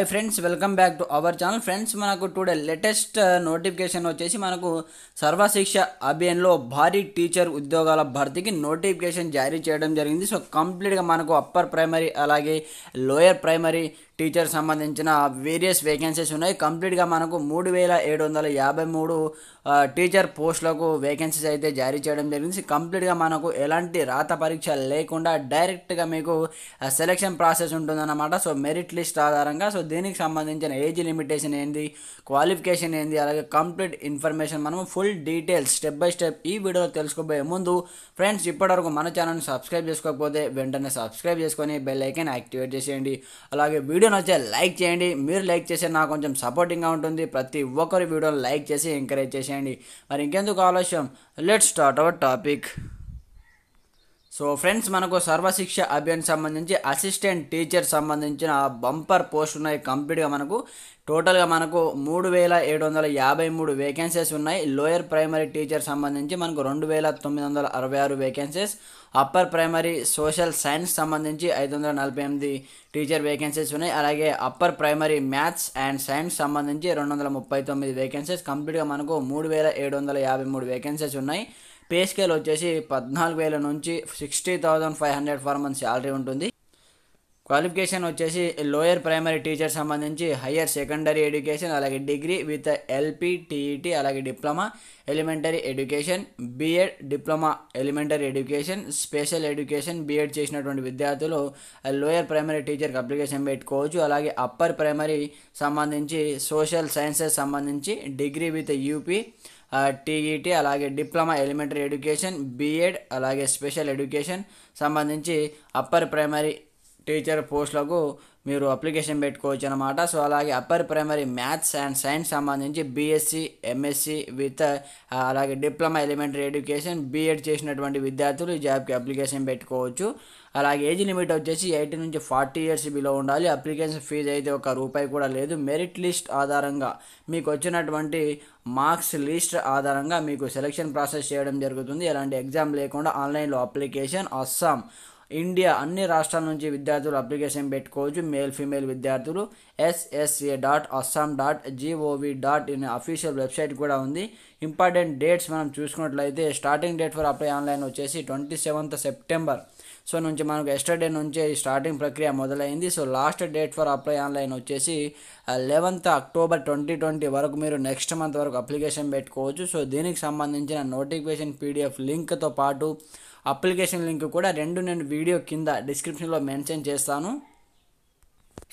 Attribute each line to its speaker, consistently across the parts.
Speaker 1: hi friends welcome back to our channel friends మనకు today latest notification వచ్చేసి మనకు సర్వశిక్ష అభియాన్లో భారీ టీచర్ ఉద్యోగాల భర్తీకి నోటిఫికేషన్ జారీ చేయడం జరిగింది సో కంప్లీట్గా మనకు అప్పర్ ప్రైమరీ అలాగే లోయర్ ప్రైమరీ టీచర్ సంబంధించిన వేరియస్ వేకెన్సీస్ ఉన్నాయి కంప్లీట్గా మనకు మూడు వేల ఏడు వందల యాభై మూడు టీచర్ పోస్టులకు వేకెన్సీస్ అయితే జారీ చేయడం జరిగింది కంప్లీట్గా మనకు ఎలాంటి రాత పరీక్ష లేకుండా డైరెక్ట్గా మీకు సెలెక్షన్ ప్రాసెస్ ఉంటుందన్నమాట సో మెరిట్ లిస్ట్ ఆధారంగా సో దీనికి సంబంధించిన ఏజ్ లిమిటేషన్ ఏంది క్వాలిఫికేషన్ ఏంది అలాగే కంప్లీట్ ఇన్ఫర్మేషన్ మనం full details step by step ఈ వీడియోలో తెలుసుకోబోయే ముందు ఫ్రెండ్స్ ఇప్పటివరకు మన ఛానల్ని సబ్స్క్రైబ్ చేసుకోకపోతే వెంటనే సబ్స్క్రైబ్ చేసుకొని బెల్ ఐకాన్ యాక్టివేట్ చేసేయండి అలాగే వీడియో వీడియో నచ్చితే లైక్ చేయండి మీరు లైక్ చేస్తే నాకు కొంచెం సపోర్టింగ్గా ఉంటుంది ప్రతి ఒక్కరి వీడియోని లైక్ చేసి ఎంకరేజ్ చేసేయండి మరి ఇంకెందుకు ఆలస్యం let start our topic so friends మనకు సర్వశిక్ష అభియాన్ సంబంధించి అసిస్టెంట్ టీచర్ సంబంధించిన బంపర్ పోస్ట్ ఉన్నాయి కంప్లీట్గా మనకు టోటల్గా మనకు మూడు వేల ఏడు వందల యాభై మూడు వేకెన్సీస్ ఉన్నాయి లోయర్ ప్రైమరీ టీచర్ సంబంధించి మనకు రెండు వేల తొమ్మిది వందల అరవై ఆరు vacancies upper primary social science సంబంధించి ఐదు వందల నలభై ఎనిమిది టీచర్ వేకెన్సీస్ ఉన్నాయి అలాగే upper primary maths and science సంబంధించి రెండు వందల ముప్పై తొమ్మిది వేకెన్సీస్ కంప్లీట్గా మనకు మూడు వేల ఏడు వందల యాభై మూడు వేకెన్సీస్ ఉన్నాయి పే స్కేల్ వచ్చేసి పద్నాలుగు వేల నుంచి sixty thousand five hundred for month salary ఉంటుంది క్వాలిఫికేషన్ వచ్చేసి లోయర్ ప్రైమరీ టీచర్ సంబంధించి హయ్యర్ సెకండరీ ఎడ్యుకేషన్ అలాగే డిగ్రీ విత్ ఎల్పి టీఈటీ అలాగే diploma elementary education BEd diploma elementary education special education BEd చేసినటువంటి విద్యార్థులు లోయర్ ప్రైమరీ టీచర్కి అప్లికేషన్ పెట్టుకోవచ్చు అలాగే అప్పర్ ప్రైమరీ సంబంధించి సోషల్ సైన్సెస్ సంబంధించి డిగ్రీ విత్ యూపీ టీఈటీ అలాగే డిప్లొమా ఎలిమెంటరీ ఎడ్యుకేషన్ బీఎడ్ అలాగే స్పెషల్ ఎడ్యుకేషన్ సంబంధించి అప్పర్ ప్రైమరీ టీచర్ పోస్టులకు మీరు అప్లికేషన్ పెట్టుకోవచ్చు అనమాట సో అలాగే upper primary maths and science సంబంధించి బీఎస్సీ ఎంఎస్సి విత్ అలాగే డిప్లొమా ఎలిమెంటరీ ఎడ్యుకేషన్ బీఎడ్ చేసినటువంటి విద్యార్థులు ఈ జాబ్కి అప్లికేషన్ పెట్టుకోవచ్చు అలాగే ఏజ్ లిమిట్ వచ్చేసి ఎయిటీ నుంచి ఫార్టీ ఇయర్స్ బిలో ఉండాలి అప్లికేషన్ ఫీజు అయితే ఒక రూపాయి కూడా లేదు మెరిట్ లిస్ట్ ఆధారంగా మీకు వచ్చినటువంటి మార్క్స్ లిస్ట్ ఆధారంగా మీకు సెలెక్షన్ ప్రాసెస్ చేయడం జరుగుతుంది ఎలాంటి ఎగ్జామ్ లేకుండా ఆన్లైన్లో అప్లికేషన్ అస్సాం ఇండియా అన్ని రాష్ట్రాల నుంచి విద్యార్థులు అప్లికేషన్ పెట్టుకోవచ్చు మేల్ ఫీమేల్ విద్యార్థులు SSA dot Assam dot gov dot in official website కూడా ఉంది ఇంపార్టెంట్ డేట్స్ మనం చూసుకున్నట్లయితే starting date for apply online వచ్చేసి ట్వంటీ సెవెంత్ సెప్టెంబర్ సో నుంచి మనకు ఎస్టర్డే నుంచే ఈ స్టార్టింగ్ ప్రక్రియ మొదలైంది so last date for apply online వచ్చేసి లెవెన్త్ అక్టోబర్ ట్వంటీ ట్వంటీ వరకు మీరు నెక్స్ట్ మంత్ వరకు అప్లికేషన్ పెట్టుకోవచ్చు సో దీనికి సంబంధించిన నోటిఫికేషన్ పీడిఎఫ్ లింక్తో పాటు అప్లికేషన్ లింక్ కూడా రెండు నేను వీడియో కింద డిస్క్రిప్షన్లో మెన్షన్ చేస్తాను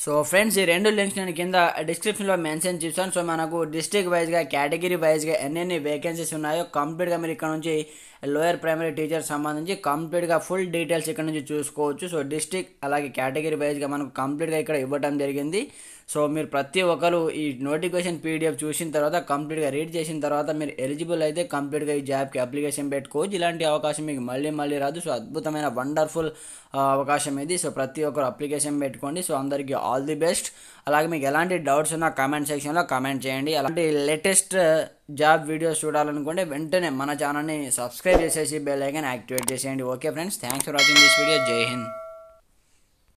Speaker 1: సో ఫ్రెండ్స్ ఈ రెండు లింక్స్ నేను కింద డిస్క్రిప్షన్లో మెన్షన్ చేస్తాను సో మనకు డిస్ట్రిక్ట్ వైజ్గా కేటగిరీ వైజ్గా ఎన్నెన్ని వేకెన్సీస్ ఉన్నాయో కంప్లీట్గా మీరు ఇక్కడ నుంచి లోయర్ ప్రైమరీ టీచర్ సంబంధించి కంప్లీట్గా ఫుల్ డీటెయిల్స్ ఇక్కడ నుంచి చూసుకోవచ్చు సో డిస్ట్రిక్ట్ అలాగే కేటగిరీ వైజ్గా మనకు కంప్లీట్గా ఇక్కడ ఇవ్వడం జరిగింది సో మీరు ప్రతి ఒక్కరు ఈ నోటిఫికేషన్ పీడిఎఫ్ చూసిన తర్వాత కంప్లీట్గా రీడ్ చేసిన తర్వాత మీరు ఎలిజిబుల్ అయితే కంప్లీట్గా ఈ జాబ్కి అప్లికేషన్ పెట్టుకోవచ్చు ఇలాంటి అవకాశం మీకు మళ్ళీ మళ్ళీ రాదు సో అద్భుతమైన వండర్ఫుల్ అవకాశం ఇది సో ప్రతి ఒక్కరు అప్లికేషన్ పెట్టుకోండి సో అందరికీ ఆల్ ఆల్ ది బెస్ట్ అలాగే మీకు ఎలాంటి డౌట్స్ ఉన్నా కామెంట్ సెక్షన్లో కామెంట్ చేయండి అలాంటి లేటెస్ట్ జాబ్ వీడియోస్ చూడాలనుకుంటే వెంటనే మన ఛానల్ని సబ్స్క్రైబ్ చేసేసి బెల్ ఐకన్ యాక్టివేట్ చేసేయండి okay friends thanks for watching this video జై హింద్